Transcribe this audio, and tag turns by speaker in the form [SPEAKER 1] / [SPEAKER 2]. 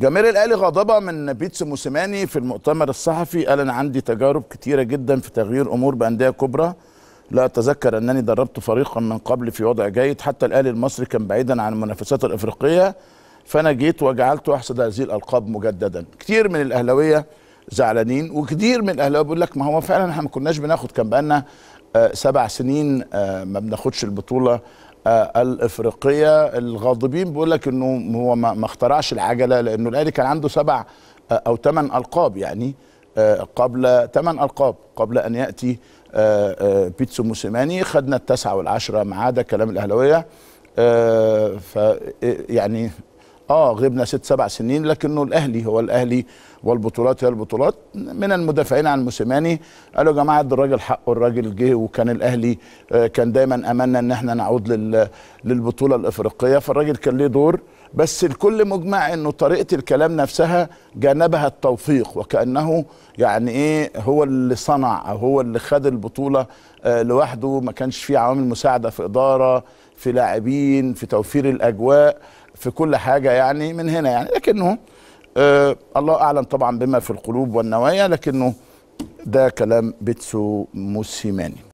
[SPEAKER 1] جماهير الاهلي غاضبه من بيتسو موسيماني في المؤتمر الصحفي قال انا عندي تجارب كتيره جدا في تغيير امور بانديه كبرى لا اتذكر انني دربت فريقا من قبل في وضع جيد حتى الاهلي المصري كان بعيدا عن المنافسات الافريقيه فانا جيت وجعلت احصد هذه الالقاب مجددا كتير من الاهلاويه زعلانين وكتير من الاهلاويه بيقول لك ما هو فعلا احنا ما كناش بناخد كان بقالنا آه، سبع سنين آه، ما بناخدش البطوله آه، الافريقيه الغاضبين بيقول لك انه هو ما اخترعش العجله لانه الاهلي كان عنده سبع آه، او ثمان القاب يعني آه، قبل ثمان القاب قبل ان ياتي بيتسو موسيماني خدنا التسعه والعشره ما عدا كلام الاهلاويه ف يعني اه غبنا ست سبع سنين لكنه الاهلي هو الاهلي والبطولات هي البطولات من المدافعين عن موسيماني قالوا يا جماعه ده الراجل حقه الراجل جه وكان الاهلي آه، كان دايما املنا ان احنا نعود للبطوله الافريقيه فالراجل كان ليه دور بس الكل مجمع انه طريقه الكلام نفسها جانبها التوفيق وكانه يعني ايه هو اللي صنع او هو اللي خد البطوله آه، لوحده ما كانش في عوامل مساعده في اداره في لاعبين في توفير الاجواء في كل حاجه يعني من هنا يعني لكنه آه الله اعلم طبعا بما في القلوب والنوايا لكنه ده كلام بيتسو موسيماني